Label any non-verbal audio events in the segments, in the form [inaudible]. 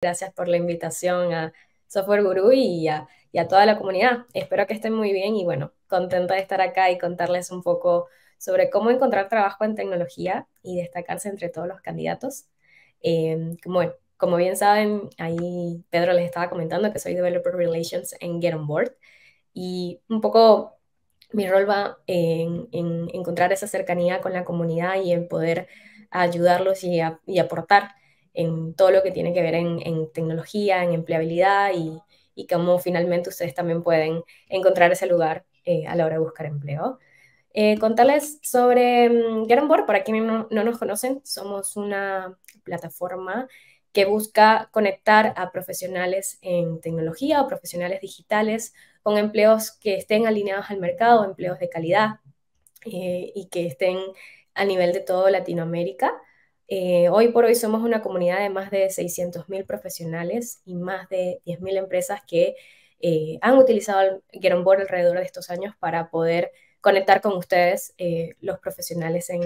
Gracias por la invitación a Software Guru y a, toda la comunidad. Espero que estén muy bien y bueno, contenta de estar acá y contarles un poco sobre cómo encontrar trabajo en tecnología y destacarse entre todos los candidatos. Em, como bien saben, ahí Pedro les estaba comentando que soy Developer Relations en Get On Board y un poco mi rol va en, encontrar esa cercanía con la comunidad y en poder ayudarlos y aportar en todo lo que tiene que ver en, tecnología, en empleabilidad y, y, cómo finalmente ustedes también pueden encontrar ese lugar eh, a la hora de buscar empleo. Eh, contarles sobre mm, Board, por aquí no, no nos conocen, somos una plataforma que busca conectar a profesionales en tecnología o profesionales digitales con empleos que estén alineados al mercado, empleos de calidad eh, y que estén a nivel de toda Latinoamérica. Eh, hoy por hoy somos una comunidad de más de 600.000 profesionales y más de 10.000 empresas que eh, han utilizado el Get On Board alrededor de estos años para poder conectar con ustedes, eh, los profesionales en,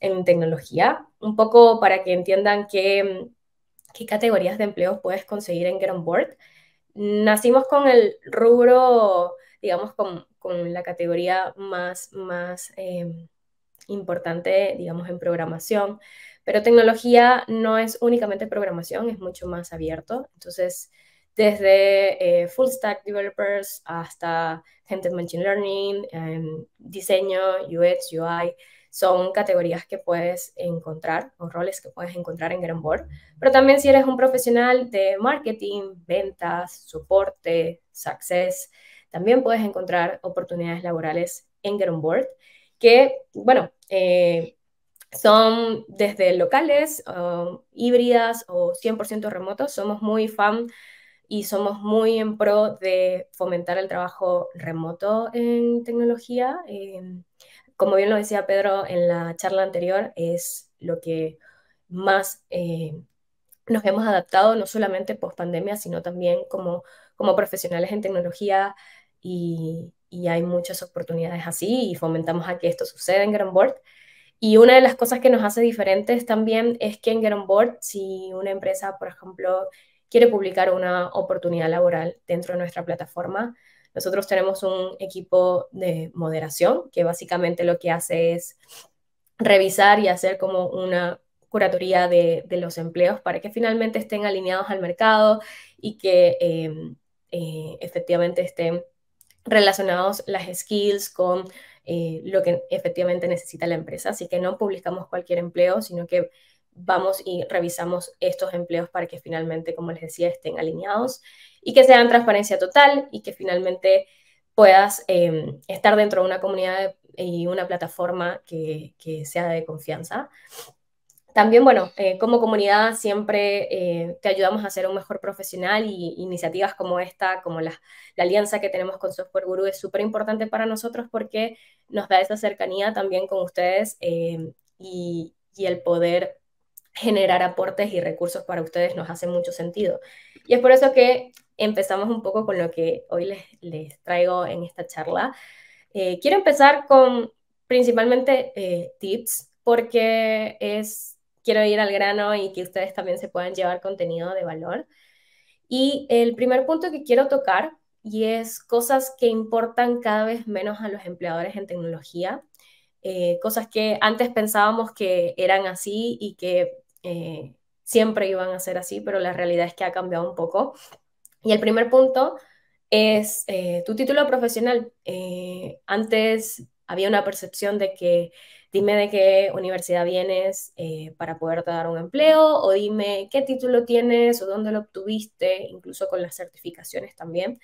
en, tecnología. Un poco para que entiendan qué, qué categorías de empleos puedes conseguir en Get On Board. Nacimos con el rubro, digamos, con, con la categoría más, más importante, digamos, en programación, pero tecnología no es únicamente programación, es mucho más abierto. Entonces, desde eh, full stack developers hasta gente de machine learning, diseño, UX, UI, son categorías que puedes encontrar o roles que puedes encontrar en Board. Pero también si eres un profesional de marketing, ventas, soporte, success, también puedes encontrar oportunidades laborales en Board que, bueno, eh, son desde locales, ah, híbridas o 100% remotos. Somos muy fan y somos muy en pro de fomentar el trabajo remoto en tecnología. Em, como bien lo decía Pedro en la charla anterior, es lo que más eh, nos hemos adaptado, no solamente post pandemia, sino también como, profesionales en tecnología y, y hay muchas oportunidades así y fomentamos a que esto suceda en Grand Board. Y una de las cosas que nos hace diferentes también es que en Get On Board, si una empresa, por ejemplo, quiere publicar una oportunidad laboral dentro de nuestra plataforma, nosotros tenemos un equipo de moderación que básicamente lo que hace es revisar y hacer como una curatoría de, los empleos para que finalmente estén alineados al mercado y que em, eh, efectivamente estén relacionados las skills con eh, lo que efectivamente necesita la empresa. Así que no publicamos cualquier empleo, sino que vamos y revisamos estos empleos para que finalmente, como les decía, estén alineados y que sean transparencia total y que finalmente puedas em, estar dentro de una comunidad y una plataforma que sea de confianza. También, bueno, eh, como comunidad siempre eh, te ayudamos a ser un mejor profesional y iniciativas como esta, como la, alianza que tenemos con Software Guru es súper importante para nosotros porque nos da esa cercanía también con ustedes eh, y, y, el poder generar aportes y recursos para ustedes nos hace mucho sentido. Y es por eso que empezamos un poco con lo que hoy les, les traigo en esta charla. quiero empezar con principalmente tips porque es quiero ir al grano y que ustedes también se puedan llevar contenido de valor. Y el primer punto que quiero tocar y es cosas que importan cada vez menos a los empleadores en tecnología, eh, cosas que antes pensábamos que eran así y que eh, siempre iban a ser así, pero la realidad es que ha cambiado un poco. Y el primer punto es eh, tu título profesional. antes había una percepción de que dime de qué universidad vienes eh, para poderte dar un empleo o dime qué título tienes o dónde lo obtuviste, incluso con las certificaciones también,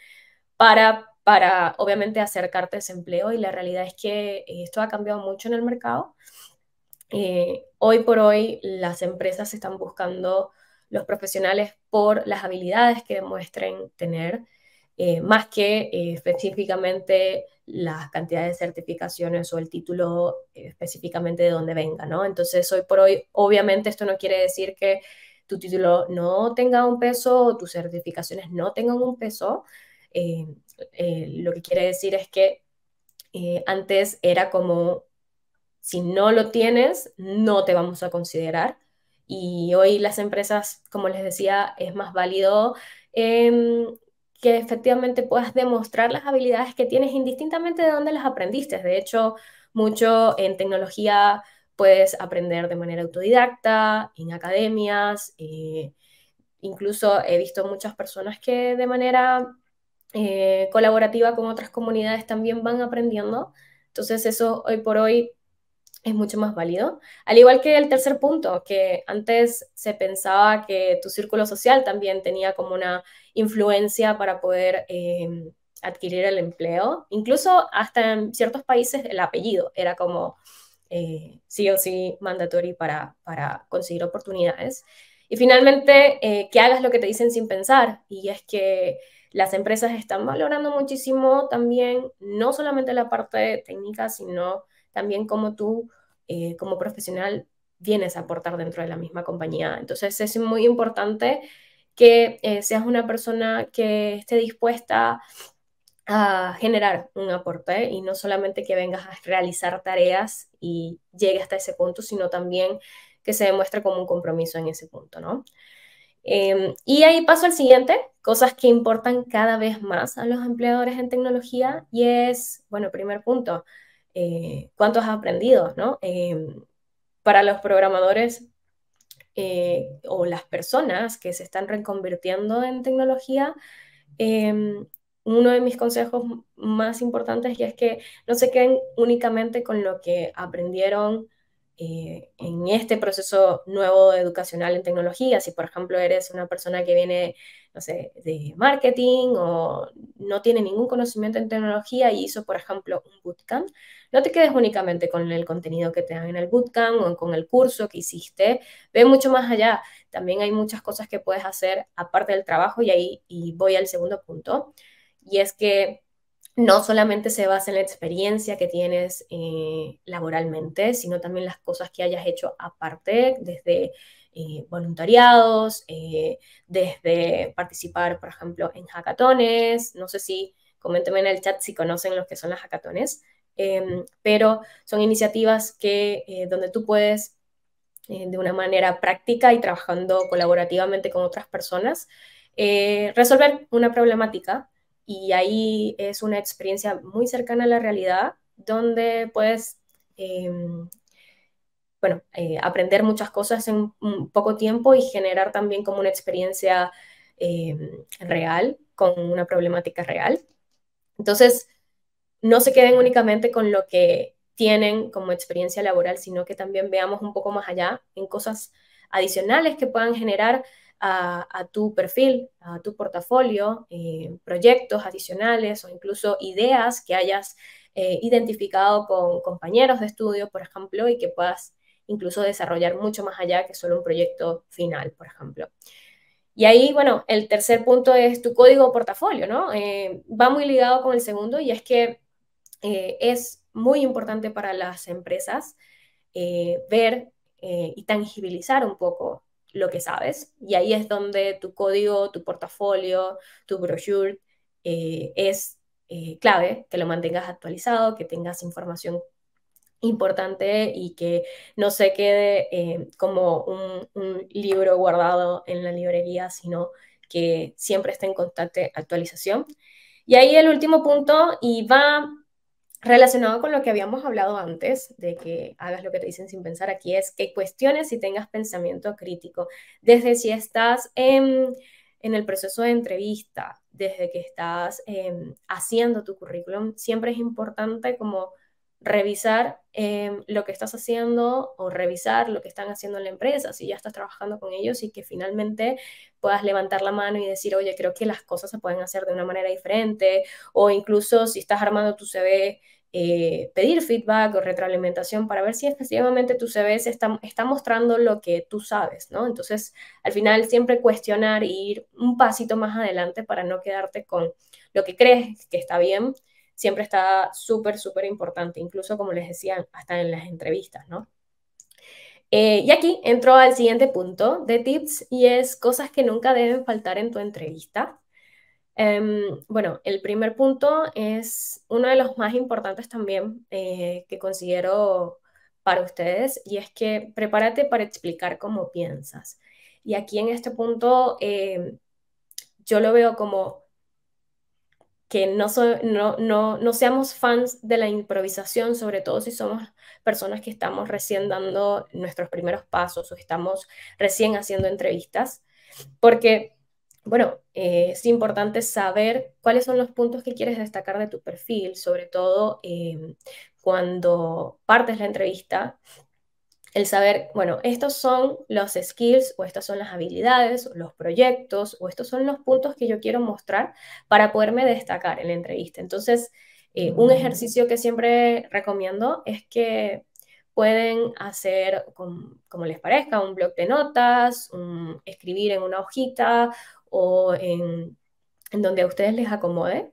para, para obviamente acercarte a ese empleo y la realidad es que eh, esto ha cambiado mucho en el mercado. Eh, hoy por hoy las empresas están buscando los profesionales por las habilidades que demuestren tener, eh, más que eh, específicamente las cantidades de certificaciones o el título eh, específicamente de donde venga, ¿no? Entonces, hoy por hoy, obviamente esto no quiere decir que tu título no tenga un peso o tus certificaciones no tengan un peso. lo que quiere decir es que antes era como, si no lo tienes, no te vamos a considerar. Y hoy las empresas, como les decía, es más válido em, que efectivamente puedas demostrar las habilidades que tienes indistintamente de dónde las aprendiste. De hecho, mucho en tecnología puedes aprender de manera autodidacta, en academias, eh, incluso he visto muchas personas que de manera eh, colaborativa con otras comunidades también van aprendiendo. Entonces eso hoy por hoy es mucho más válido. Al igual que el tercer punto, que antes se pensaba que tu círculo social también tenía como una influencia para poder em, adquirir el empleo. Incluso hasta en ciertos países el apellido era como eh, sí o sí mandatory para, para conseguir oportunidades. Y finalmente, eh, que hagas lo que te dicen sin pensar. Y es que las empresas están valorando muchísimo también, no solamente la parte técnica, sino también como tú eh, como profesional vienes a aportar dentro de la misma compañía. Entonces es muy importante que eh, seas una persona que esté dispuesta a generar un aporte y no solamente que vengas a realizar tareas y llegue hasta ese punto, sino también que se demuestre como un compromiso en ese punto, ¿no? Em, y ahí paso al siguiente, cosas que importan cada vez más a los empleadores en tecnología y es, bueno, primer punto, eh, cuántos has aprendido, ¿no? Em, para los programadores eh, o las personas que se están reconvirtiendo en tecnología, em, uno de mis consejos más importantes es que no se queden únicamente con lo que aprendieron eh, en este proceso nuevo educacional en tecnología. Si, por ejemplo, eres una persona que viene, no sé, de marketing o no tiene ningún conocimiento en tecnología y hizo, por ejemplo, un bootcamp, no te quedes únicamente con el contenido que te dan en el bootcamp o con el curso que hiciste. Ve mucho más allá. También hay muchas cosas que puedes hacer aparte del trabajo y ahí y voy al segundo punto. Y es que no solamente se basa en la experiencia que tienes eh, laboralmente, sino también las cosas que hayas hecho aparte, desde eh, voluntariados, eh, desde participar, por ejemplo, en hackatones. No sé si coméntame en el chat si conocen los que son las hackatones. Em, pero son iniciativas que, eh, donde tú puedes, eh, de una manera práctica y trabajando colaborativamente con otras personas, eh, resolver una problemática. Y ahí es una experiencia muy cercana a la realidad, donde puedes em, bueno, aprender muchas cosas en poco tiempo y generar también como una experiencia em, real, con una problemática real. Entonces, no se queden únicamente con lo que tienen como experiencia laboral, sino que también veamos un poco más allá en cosas adicionales que puedan generar a, tu perfil, a tu portafolio, eh, proyectos adicionales o incluso ideas que hayas eh, identificado con compañeros de estudio, por ejemplo, y que puedas incluso desarrollar mucho más allá que solo un proyecto final, por ejemplo. Y ahí, bueno, el tercer punto es tu código portafolio, ¿no? Eh, va muy ligado con el segundo y es que eh, es muy importante para las empresas eh, ver eh, y tangibilizar un poco lo que sabes. Y ahí es donde tu código, tu portafolio, tu brochure es clave, que lo mantengas actualizado, que tengas información importante y que no se quede como un libro guardado en la librería, sino que siempre esté en constante actualización. Y ahí el último punto, y va relacionado con lo que habíamos hablado antes, de que hagas lo que te dicen sin pensar, aquí es que cuestiones si tengas pensamiento crítico, desde si estás en, en el proceso de entrevista, desde que estás em, haciendo tu currículum, siempre es importante como revisar em, lo que estás haciendo o revisar lo que están haciendo en la empresa, si ya estás trabajando con ellos y que finalmente puedas levantar la mano y decir, oye, creo que las cosas se pueden hacer de una manera diferente, o incluso si estás armando tu CV, eh, pedir feedback o retroalimentación para ver si efectivamente tu CV está, está mostrando lo que tú sabes, ¿no? Entonces, al final siempre cuestionar e ir un pasito más adelante para no quedarte con lo que crees que está bien, siempre está súper, súper importante, incluso como les decía, hasta en las entrevistas, ¿no? Eh, y aquí entro al siguiente punto de tips y es cosas que nunca deben faltar en tu entrevista. Em, bueno, el primer punto es uno de los más importantes también eh, que considero para ustedes y es que prepárate para explicar cómo piensas. Y aquí en este punto eh, yo lo veo como que no, no, seamos fans de la improvisación, sobre todo si somos personas que estamos recién dando nuestros primeros pasos o estamos recién haciendo entrevistas, porque, bueno, eh, es importante saber cuáles son los puntos que quieres destacar de tu perfil, sobre todo eh, cuando partes la entrevista, el saber, bueno, estos son los skills o estas son las habilidades, o los proyectos o estos son los puntos que yo quiero mostrar para poderme destacar en la entrevista. Entonces, eh, un mm. ejercicio que siempre recomiendo es que pueden hacer como les parezca, un blog de notas, escribir en una hojita o en, en donde a ustedes les acomode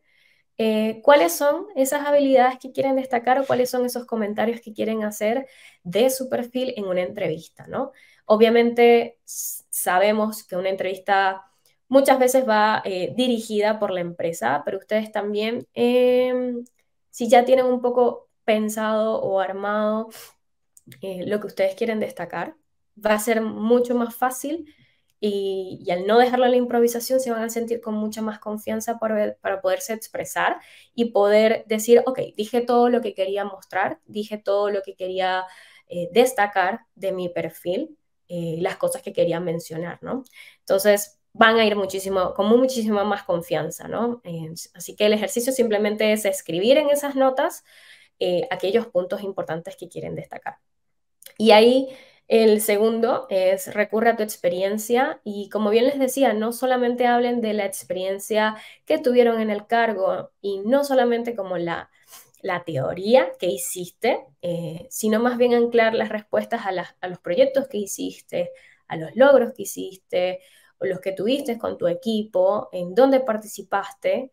eh, cuáles son esas habilidades que quieren destacar o cuáles son esos comentarios que quieren hacer de su perfil en una entrevista, ¿no? Obviamente sabemos que una entrevista muchas veces va eh, dirigida por la empresa, pero ustedes también, em, si ya tienen un poco pensado o armado eh, lo que ustedes quieren destacar, va a ser mucho más fácil y, al no dejarlo en la improvisación se van a sentir con mucha más confianza para, para poderse expresar y poder decir, ok, dije todo lo que quería mostrar, dije todo lo que quería eh, destacar de mi perfil, eh, las cosas que quería mencionar, ¿no? Entonces van a ir muchísimo, con muchísima más confianza, ¿no? Eh, así que el ejercicio simplemente es escribir en esas notas eh, aquellos puntos importantes que quieren destacar. Y ahí el segundo es recurre a tu experiencia y como bien les decía, no solamente hablen de la experiencia que tuvieron en el cargo y no solamente como la, la teoría que hiciste, eh, sino más bien anclar las respuestas a, los proyectos que hiciste, a los logros que hiciste, los que tuviste con tu equipo, en dónde participaste,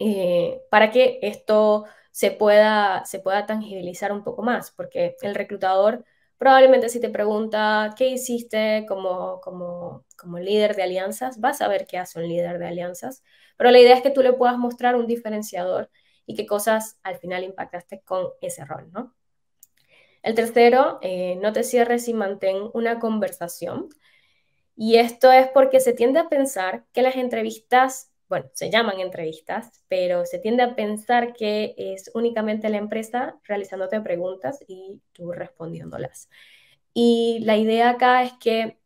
eh, para que esto se pueda, se pueda tangibilizar un poco más, porque el reclutador probablemente si te pregunta qué hiciste como, líder de alianzas, vas a ver qué hace un líder de alianzas, pero la idea es que tú le puedas mostrar un diferenciador y qué cosas al final impactaste con ese rol, ¿no? El tercero, eh, no te cierres y mantén una conversación. Y esto es porque se tiende a pensar que las entrevistas bueno, se llaman entrevistas, pero se tiende a pensar que es únicamente la empresa realizándote preguntas y tú respondiéndolas. Y la idea acá es que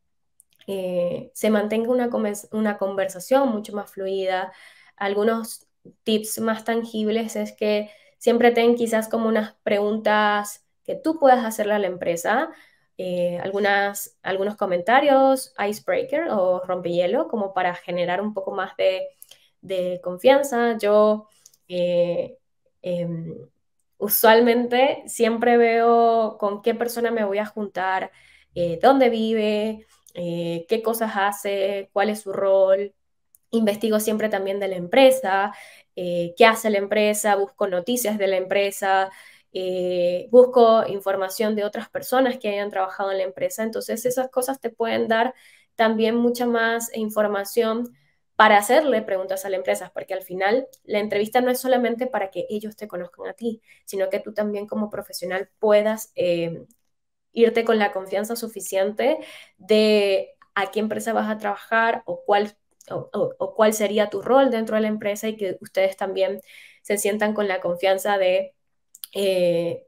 eh, se mantenga una, una conversación mucho más fluida. Algunos tips más tangibles es que siempre ten quizás como unas preguntas que tú puedas hacerle a la empresa, eh, algunas, algunos comentarios, icebreaker o rompehielo, como para generar un poco más de de confianza. Yo eh, em, usualmente siempre veo con qué persona me voy a juntar, eh, dónde vive, eh, qué cosas hace, cuál es su rol. Investigo siempre también de la empresa, qué hace la empresa, busco noticias de la empresa, busco información de otras personas que hayan trabajado en la empresa. Entonces, esas cosas te pueden dar también mucha más información para hacerle preguntas a la empresa, porque al final la entrevista no es solamente para que ellos te conozcan a ti, sino que tú también como profesional puedas eh, irte con la confianza suficiente de a qué empresa vas a trabajar o cuál, o, cuál sería tu rol dentro de la empresa y que ustedes también se sientan con la confianza de, eh,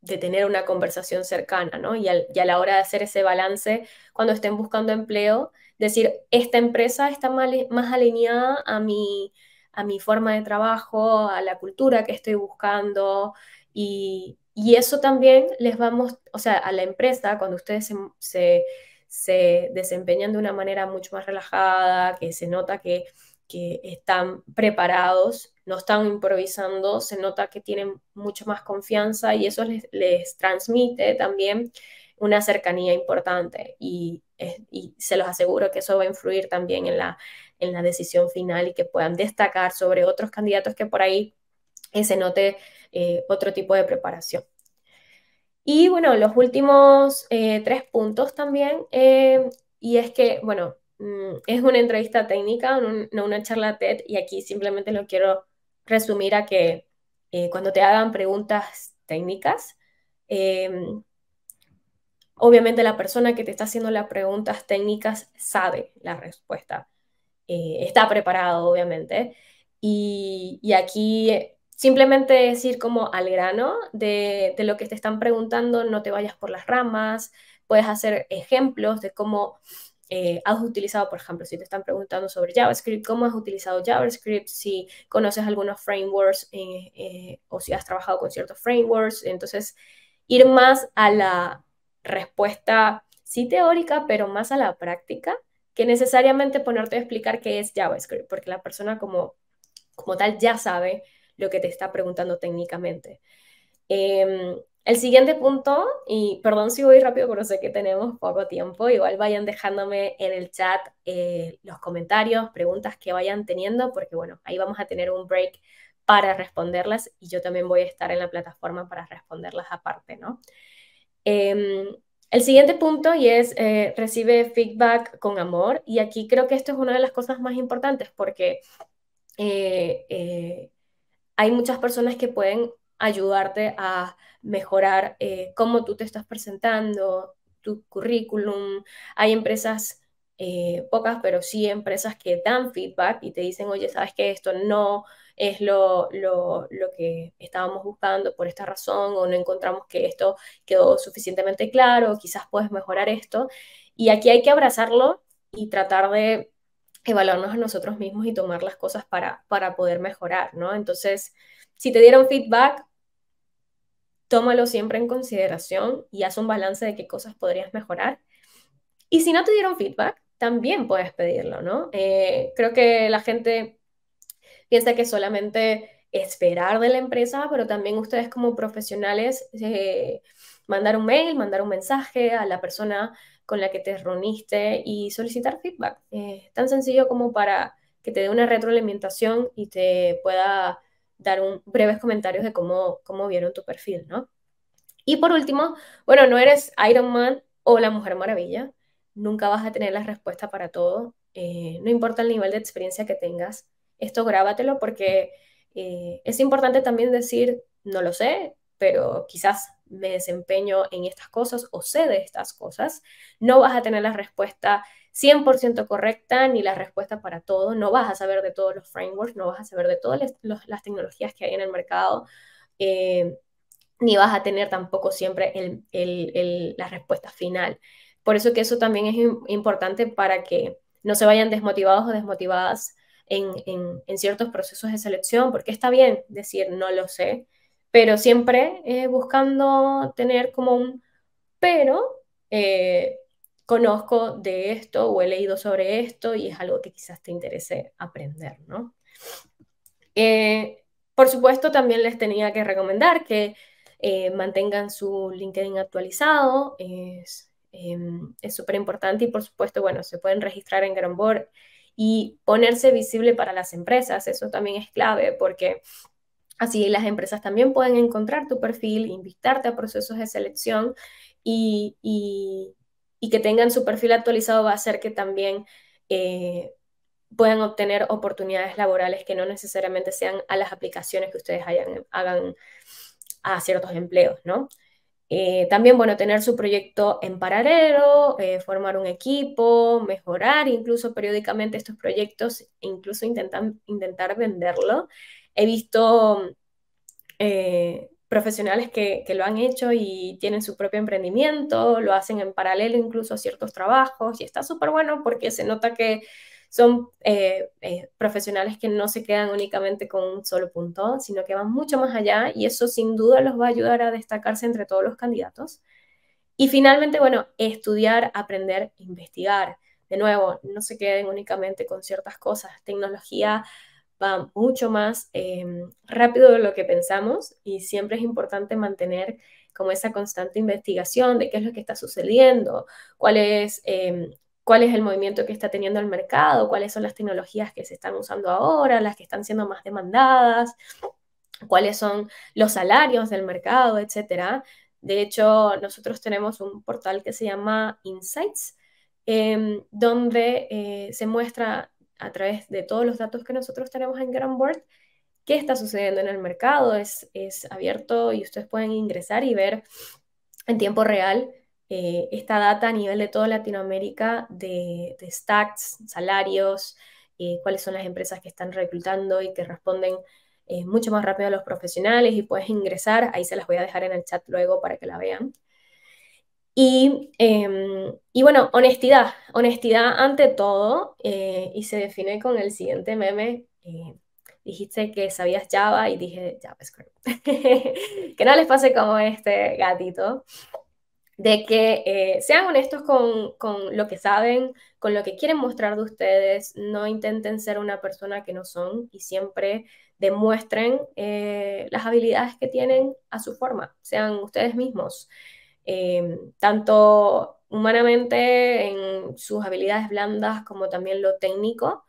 de, tener una conversación cercana, ¿no? Y, y a la hora de hacer ese balance, cuando estén buscando empleo, decir, esta empresa está más alineada a mi, a mi forma de trabajo, a la cultura que estoy buscando y, eso también les vamos, o sea, a la empresa, cuando ustedes se, desempeñan de una manera mucho más relajada, que se nota que, que están preparados, no están improvisando, se nota que tienen mucho más confianza y eso les, les transmite también una cercanía importante. Y, y se los aseguro que eso va a influir también en la, en la decisión final y que puedan destacar sobre otros candidatos que por ahí eh, se note eh, otro tipo de preparación. Y bueno, los últimos eh, tres puntos también, y es que, bueno, mm, es una entrevista técnica, no una charla TED, y aquí simplemente lo quiero resumir a que cuando te hagan preguntas técnicas, Obviamente la persona que te está haciendo las preguntas técnicas sabe la respuesta, eh, está preparado, obviamente. Y, aquí simplemente decir como al grano de, lo que te están preguntando, no te vayas por las ramas, puedes hacer ejemplos de cómo eh, has utilizado, por ejemplo, si te están preguntando sobre JavaScript, cómo has utilizado JavaScript, si conoces algunos frameworks eh, o si has trabajado con ciertos frameworks. Entonces, ir más a la, respuesta, sí teórica, pero más a la práctica, que necesariamente ponerte a explicar qué es JavaScript, porque la persona como, como tal ya sabe lo que te está preguntando técnicamente. Em, el siguiente punto, y perdón si voy rápido, pero sé que tenemos poco tiempo, igual vayan dejándome en el chat eh, los comentarios, preguntas que vayan teniendo, porque bueno, ahí vamos a tener un break para responderlas y yo también voy a estar en la plataforma para responderlas aparte, ¿no? Em, el siguiente punto y es eh, recibe feedback con amor y aquí creo que esto es una de las cosas más importantes porque eh, eh, hay muchas personas que pueden ayudarte a mejorar cómo tú te estás presentando, tu currículum. Hay empresas pocas, pero sí empresas que dan feedback y te dicen, oye, sabes que esto no es lo, que estábamos buscando por esta razón o no encontramos que esto quedó suficientemente claro, quizás puedes mejorar esto. Y aquí hay que abrazarlo y tratar de evaluarnos a nosotros mismos y tomar las cosas para, para poder mejorar, ¿no? Entonces, si te dieron feedback, tómalo siempre en consideración y haz un balance de qué cosas podrías mejorar. Y si no te dieron feedback, también puedes pedirlo, ¿no? Eh, creo que la gente piensa que solamente esperar de la empresa, pero también ustedes como profesionales eh, mandar un mail, mandar un mensaje a la persona con la que te reuniste y solicitar feedback. es tan sencillo como para que te dé una retroalimentación y te pueda dar un, breves comentarios de cómo, vieron tu perfil, ¿no? Y por último, bueno, no eres Iron Man o la Mujer Maravilla, nunca vas a tener la respuesta para todo, eh, no importa el nivel de experiencia que tengas, esto grábatelo porque eh, es importante también decir, no lo sé, pero quizás me desempeño en estas cosas o sé de estas cosas. No vas a tener la respuesta 100% correcta ni la respuesta para todo. No vas a saber de todos los frameworks, no vas a saber de todas las tecnologías que hay en el mercado. Eh, ni vas a tener tampoco siempre la respuesta final. Por eso que eso también es importante para que no se vayan desmotivados o desmotivadas en, ciertos procesos de selección, porque está bien decir no lo sé, pero siempre eh, buscando tener como un pero eh, conozco de esto o he leído sobre esto y es algo que quizás te interese aprender, ¿no? Eh, por supuesto, también les tenía que recomendar que mantengan su LinkedIn actualizado, es em, súper importante y por supuesto, bueno, se pueden registrar en Granboard y ponerse visible para las empresas. Eso también es clave porque así las empresas también pueden encontrar tu perfil, invitarte a procesos de selección y, que tengan su perfil actualizado va a hacer que también eh, puedan obtener oportunidades laborales que no necesariamente sean a las aplicaciones que ustedes hagan a ciertos empleos, ¿no? Eh, también, bueno, tener su proyecto en paralelo, eh, formar un equipo, mejorar incluso periódicamente estos proyectos, e incluso intentar venderlo. He visto eh, profesionales que, que, lo han hecho y tienen su propio emprendimiento, lo hacen en paralelo incluso a ciertos trabajos y está súper bueno porque se nota que son eh, eh, profesionales que no se quedan únicamente con un solo punto, sino que van mucho más allá y eso sin duda los va a ayudar a destacarse entre todos los candidatos. Y finalmente, bueno, estudiar, aprender, investigar. De nuevo, no se queden únicamente con ciertas cosas. Tecnología va mucho más em, rápido de lo que pensamos y siempre es importante mantener como esa constante investigación de qué es lo que está sucediendo, cuál es em, cuál es el movimiento que está teniendo el mercado, cuáles son las tecnologías que se están usando ahora, las que están siendo más demandadas, cuáles son los salarios del mercado, etc. De hecho, nosotros tenemos un portal que se llama Insights, em, donde eh, se muestra a través de todos los datos que nosotros tenemos en Grandboard qué está sucediendo en el mercado. Es, es abierto y ustedes pueden ingresar y ver en tiempo real eh, esta data a nivel de toda Latinoamérica de, stacks, salarios, eh, cuáles son las empresas que están reclutando y que responden eh, mucho más rápido a los profesionales y puedes ingresar, ahí se las voy a dejar en el chat luego para que la vean. Y, em, y bueno, honestidad, honestidad ante todo, y se define con el siguiente meme dijiste que sabías Java y dije JavaScript. Pues, [laughs] que no les pase como este gatito de que eh, sean honestos con, lo que saben, con lo que quieren mostrar de ustedes, no intenten ser una persona que no son y siempre demuestren eh, las habilidades que tienen a su forma, sean ustedes mismos, em, tanto humanamente en sus habilidades blandas como también lo técnico,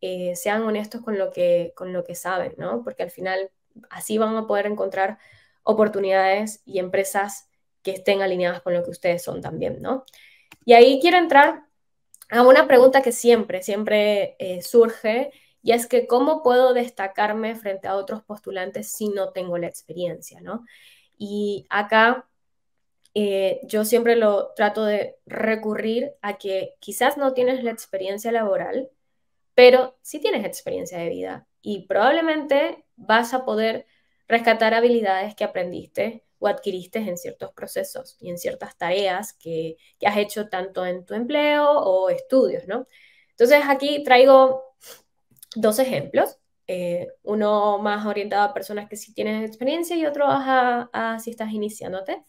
eh, sean honestos con lo, que, con lo que saben, ¿no? Porque al final así van a poder encontrar oportunidades y empresas que estén alineadas con lo que ustedes son también, ¿no? Y ahí quiero entrar a una pregunta que siempre, siempre eh, surge, y es que cómo puedo destacarme frente a otros postulantes si no tengo la experiencia, ¿no? Y acá eh, yo siempre lo trato de recurrir a que quizás no tienes la experiencia laboral, pero sí tienes experiencia de vida y probablemente vas a poder rescatar habilidades que aprendiste o adquiriste en ciertos procesos y en ciertas tareas que, has hecho tanto en tu empleo o estudios, ¿no? Entonces aquí traigo dos ejemplos, eh, uno más orientado a personas que sí tienen experiencia y otro a, a, si estás iniciándote.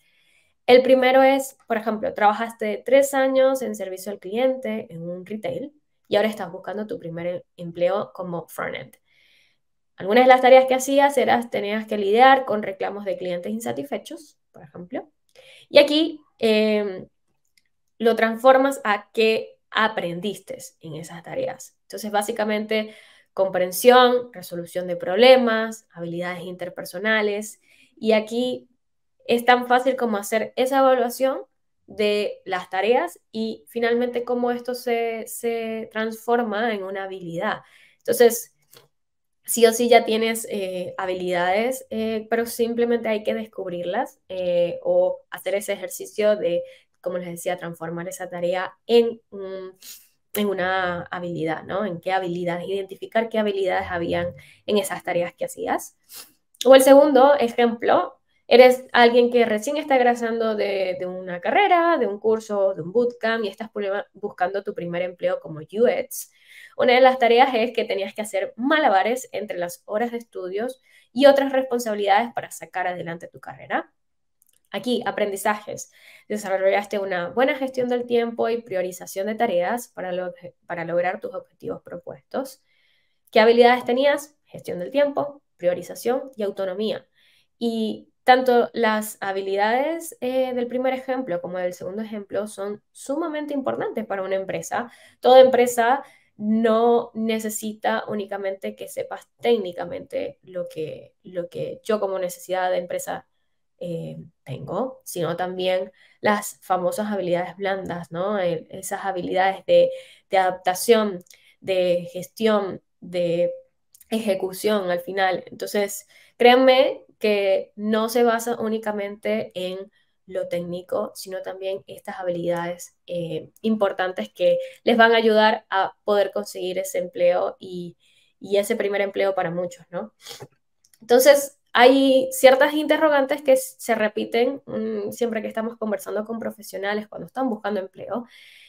El primero es, por ejemplo, trabajaste tres años en servicio al cliente en un retail y ahora estás buscando tu primer em-, empleo como frontend. Algunas de las tareas que hacías eras, tenías que lidiar con reclamos de clientes insatisfechos, por ejemplo. Y aquí em, lo transformas a qué aprendiste en esas tareas. Entonces, básicamente, comprensión, resolución de problemas, habilidades interpersonales. Y aquí es tan fácil como hacer esa evaluación de las tareas y finalmente cómo esto se, se transforma en una habilidad. Entonces, sí o sí ya tienes eh, habilidades, eh, pero simplemente hay que descubrirlas eh, o hacer ese ejercicio de, como les decía, transformar esa tarea en, en una habilidad, ¿no? En qué habilidades, identificar qué habilidades habían en esas tareas que hacías. O el segundo ejemplo Eres alguien que recién está egresando de, una carrera, de un curso, de un bootcamp y estás buscando tu primer empleo como UX. Una de las tareas es que tenías que hacer malabares entre las horas de estudios y otras responsabilidades para sacar adelante tu carrera. Aquí, aprendizajes. Desarrollaste una buena gestión del tiempo y priorización de tareas para, para lograr tus objetivos propuestos. ¿Qué habilidades tenías? Gestión del tiempo, priorización y autonomía. Y tanto las habilidades eh, del primer ejemplo como del segundo ejemplo son sumamente importantes para una empresa. Toda empresa no necesita únicamente que sepas técnicamente lo que, yo como necesidad de empresa eh, tengo, sino también las famosas habilidades blandas, ¿no? esas habilidades de, de adaptación, de gestión, de ejecución al final. Entonces, créanme que no se basa únicamente en lo técnico, sino también estas habilidades eh, importantes que les van a ayudar a poder conseguir ese empleo y, ese primer empleo para muchos, ¿no? Entonces, hay ciertas interrogantes que se repiten mm, siempre que estamos conversando con profesionales cuando están buscando empleo,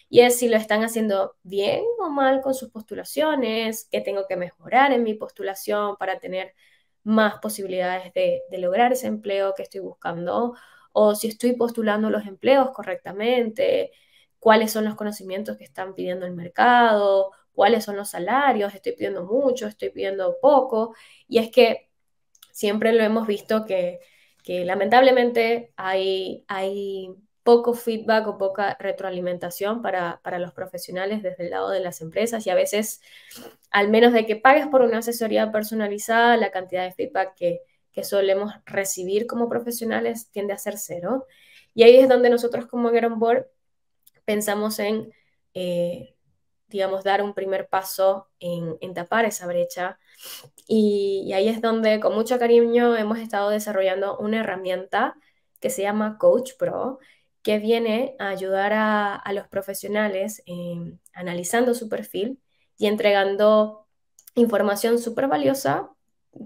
y es si lo están haciendo bien o mal con sus postulaciones, qué tengo que mejorar en mi postulación para tener más posibilidades de, lograr ese empleo que estoy buscando o si estoy postulando los empleos correctamente, cuáles son los conocimientos que están pidiendo el mercado, cuáles son los salarios, estoy pidiendo mucho, estoy pidiendo poco. Y es que siempre lo hemos visto que, lamentablemente hay, hay poco feedback o poca retroalimentación para, para, los profesionales desde el lado de las empresas y a veces, al menos de que pagues por una asesoría personalizada, la cantidad de feedback que, que solemos recibir como profesionales tiende a ser cero. Y ahí es donde nosotros como Get Board pensamos en, eh, digamos, dar un primer paso en, tapar esa brecha. Y, y ahí es donde con mucho cariño hemos estado desarrollando una herramienta que se llama Coach Pro que viene a ayudar a, los profesionales eh, analizando su perfil y entregando información súper valiosa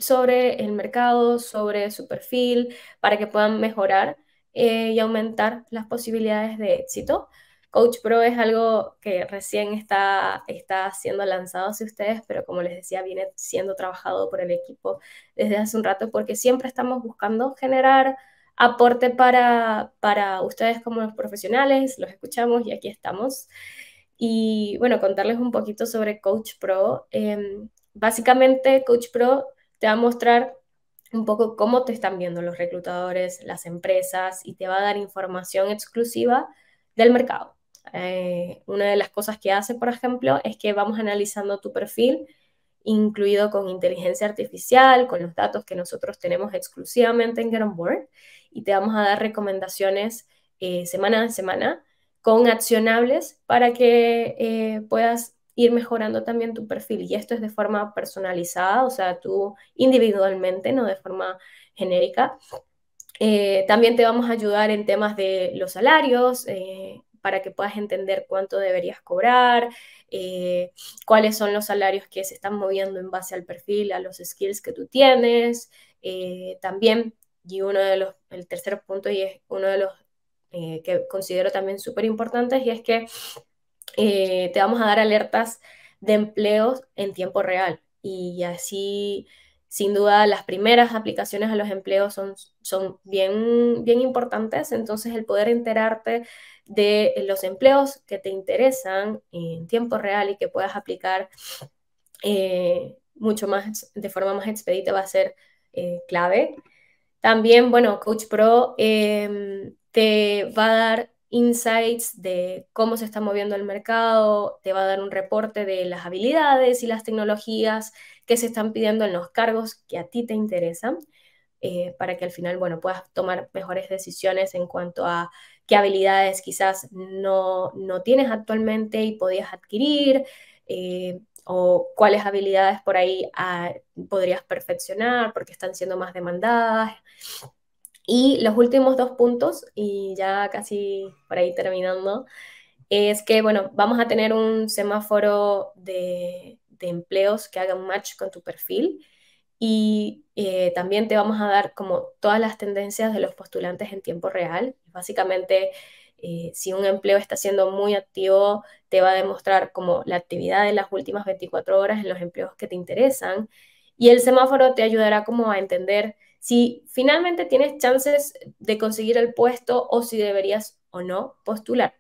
sobre el mercado, sobre su perfil, para que puedan mejorar eh, y aumentar las posibilidades de éxito. Coach Pro es algo que recién está, está siendo lanzado hacia ustedes, pero como les decía, viene siendo trabajado por el equipo desde hace un rato porque siempre estamos buscando generar aporte para, para ustedes como los profesionales. Los escuchamos y aquí estamos. Y bueno, contarles un poquito sobre Coach Pro. Em, básicamente, Coach Pro te va a mostrar un poco cómo te están viendo los reclutadores, las empresas y te va a dar información exclusiva del mercado. Eh, una de las cosas que hace, por ejemplo, es que vamos analizando tu perfil, incluido con inteligencia artificial, con los datos que nosotros tenemos exclusivamente en Get On Board, y te vamos a dar recomendaciones eh, semana a semana con accionables para que eh, puedas ir mejorando también tu perfil. Y esto es de forma personalizada, o sea, tú individualmente, no de forma genérica. Eh, también te vamos a ayudar en temas de los salarios, para que puedas entender cuánto deberías cobrar, cuáles son los salarios que se están moviendo en base al perfil, a los skills que tú tienes. también, y uno de los el tercer punto y es uno de los eh, que considero también súper importantes y es que eh, te vamos a dar alertas de empleos en tiempo real y así sin duda las primeras aplicaciones a los empleos son, son bien, bien importantes, entonces el poder enterarte de los empleos que te interesan en tiempo real y que puedas aplicar eh, mucho más de forma más expedita va a ser clave. También, bueno, Coach Pro em, te va a dar insights de cómo se está moviendo el mercado, te va a dar un reporte de las habilidades y las tecnologías que se están pidiendo en los cargos que a ti te interesan, eh, para que al final, bueno, puedas tomar mejores decisiones en cuanto a qué habilidades quizás no, no tienes actualmente y podías adquirir, eh, o cuáles habilidades por ahí ah, podrías perfeccionar porque están siendo más demandadas. Y los últimos dos puntos, y ya casi por ahí terminando, es que, bueno, vamos a tener un semáforo de, empleos que hagan match con tu perfil y eh, también te vamos a dar como todas las tendencias de los postulantes en tiempo real. Básicamente eh, si un empleo está siendo muy activo, te va a demostrar como la actividad de las últimas 24 horas en los empleos que te interesan. Y el semáforo te ayudará como a entender si finalmente tienes chances de conseguir el puesto o si deberías o no postular.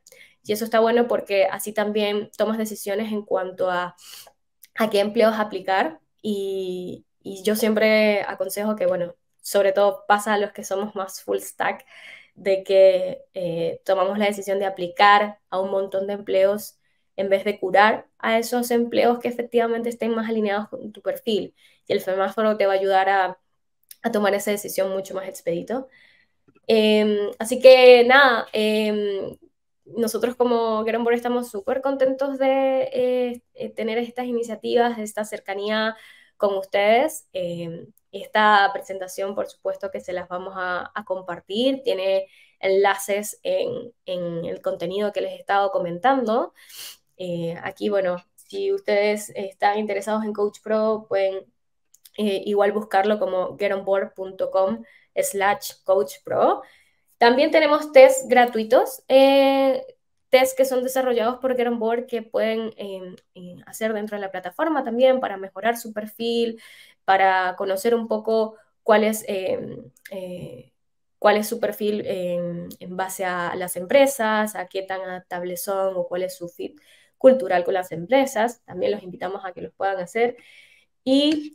Y eso está bueno porque así también tomas decisiones en cuanto a a qué empleos aplicar. y yo siempre aconsejo que, bueno, sobre todo pasa a los que somos más full stack, de que eh, tomamos la decisión de aplicar a un montón de empleos en vez de curar a esos empleos que efectivamente estén más alineados con tu perfil. Y el semáforo te va a ayudar a, tomar esa decisión mucho más expedito. Em, así que nada, em, nosotros como Geronbor estamos súper contentos de eh, eh, tener estas iniciativas, de esta cercanía con ustedes. Eh, esta presentación, por supuesto, que se las vamos a, compartir, tiene enlaces en, el contenido que les he estado comentando. Eh, aquí, bueno, si ustedes están interesados en Coach Pro, pueden eh, igual buscarlo como getonboard.com slash coachpro. También tenemos test gratuitos test que son desarrollados por board que pueden em, em, hacer dentro de la plataforma también para mejorar su perfil, para conocer un poco cuál es, em, eh, cuál es su perfil en, base a las empresas, a qué tan adaptables son o cuál es su fit cultural con las empresas. También los invitamos a que los puedan hacer. Y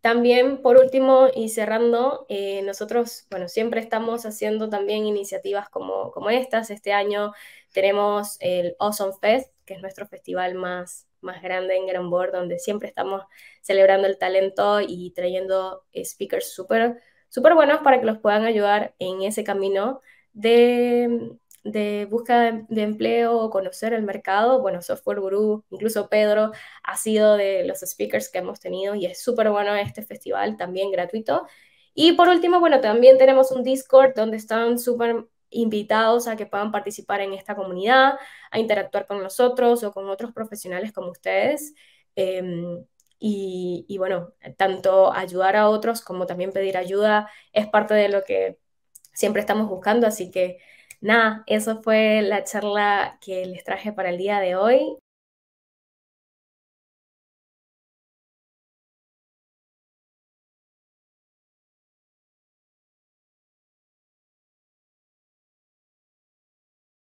también, por último y cerrando, eh, nosotros, bueno, siempre estamos haciendo también iniciativas como, como estas. Este año tenemos el Awesome Fest, que es nuestro festival más, más grande en Gran Board, donde siempre estamos celebrando el talento y trayendo eh, speakers súper super buenos para que los puedan ayudar en ese camino de, de búsqueda de empleo o conocer el mercado, bueno, Software Guru, incluso Pedro, ha sido de los speakers que hemos tenido y es súper bueno este festival, también gratuito. Y por último, bueno, también tenemos un Discord donde están súper invitados a que puedan participar en esta comunidad, a interactuar con nosotros o con otros profesionales como ustedes. Em, y, bueno, tanto ayudar a otros como también pedir ayuda es parte de lo que siempre estamos buscando, así que Nada, eso fue la charla que les traje para el día de hoy.